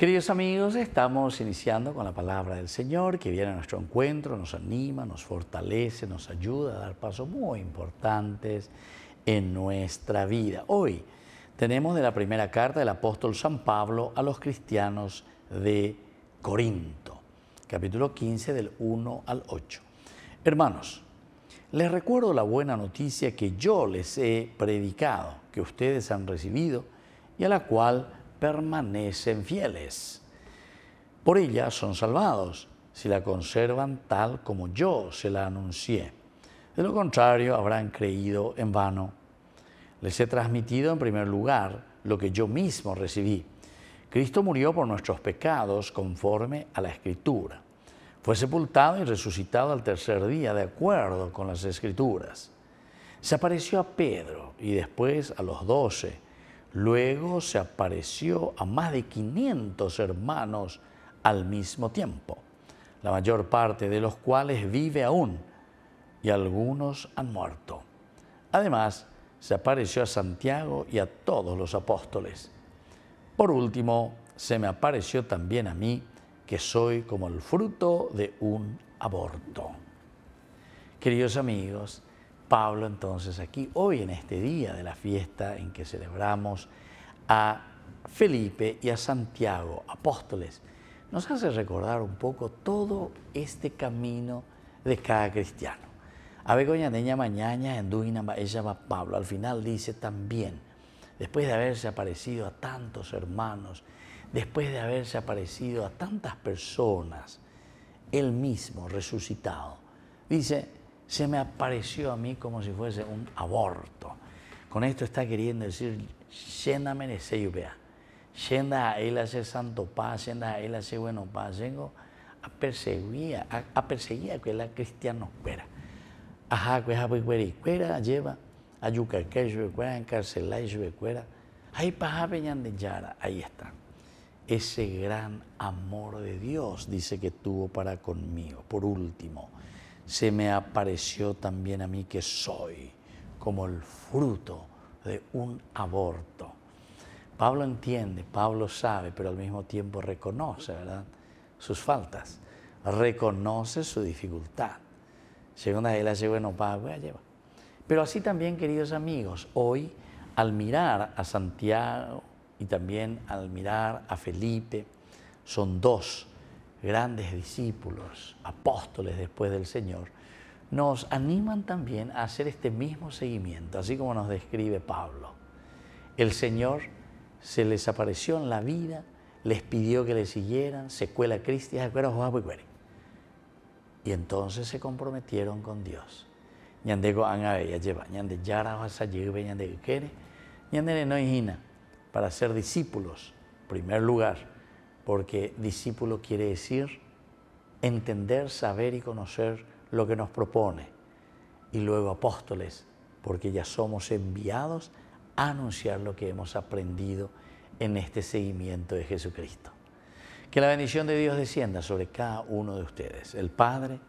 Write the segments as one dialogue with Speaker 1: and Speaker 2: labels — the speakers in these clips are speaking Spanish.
Speaker 1: Queridos amigos, estamos iniciando con la palabra del Señor que viene a nuestro encuentro, nos anima, nos fortalece, nos ayuda a dar pasos muy importantes en nuestra vida. Hoy tenemos de la primera carta del apóstol San Pablo a los cristianos de Corinto, capítulo 15 del 1 al 8. Hermanos, les recuerdo la buena noticia que yo les he predicado, que ustedes han recibido y a la cual permanecen fieles. Por ella son salvados, si la conservan tal como yo se la anuncié. De lo contrario, habrán creído en vano. Les he transmitido en primer lugar lo que yo mismo recibí. Cristo murió por nuestros pecados conforme a la Escritura. Fue sepultado y resucitado al tercer día de acuerdo con las Escrituras. Se apareció a Pedro y después a los doce Luego se apareció a más de 500 hermanos al mismo tiempo, la mayor parte de los cuales vive aún y algunos han muerto. Además, se apareció a Santiago y a todos los apóstoles. Por último, se me apareció también a mí, que soy como el fruto de un aborto. Queridos amigos, Pablo entonces aquí, hoy en este día de la fiesta en que celebramos a Felipe y a Santiago, apóstoles, nos hace recordar un poco todo este camino de cada cristiano. A Begoña Deña Mañana, en ella va Pablo, al final dice también, después de haberse aparecido a tantos hermanos, después de haberse aparecido a tantas personas, él mismo resucitado, dice, se me apareció a mí como si fuese un aborto. Con esto está queriendo decir, llena y vea. Llena a él hace santo paz, llena a él hace bueno paz. Llego a perseguía, a, a que la cristiano cuera. Ajá, cuera, pues y cuera, lleva a yucaque, cuera, encarcelá y cuera. Ahí paja de yara, ahí está. Ese gran amor de Dios dice que tuvo para conmigo. Por último, se me apareció también a mí que soy como el fruto de un aborto. Pablo entiende, Pablo sabe, pero al mismo tiempo reconoce, ¿verdad? Sus faltas, reconoce su dificultad. Segunda de las bueno, Pablo, lleva. Pero así también, queridos amigos, hoy al mirar a Santiago y también al mirar a Felipe, son dos grandes discípulos, apóstoles después del Señor, nos animan también a hacer este mismo seguimiento, así como nos describe Pablo. El Señor se les apareció en la vida, les pidió que le siguieran, secuela cristiana y entonces se comprometieron con Dios. Para ser discípulos, primer lugar porque discípulo quiere decir entender, saber y conocer lo que nos propone. Y luego apóstoles, porque ya somos enviados a anunciar lo que hemos aprendido en este seguimiento de Jesucristo. Que la bendición de Dios descienda sobre cada uno de ustedes, el Padre,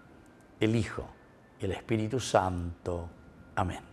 Speaker 1: el Hijo y el Espíritu Santo. Amén.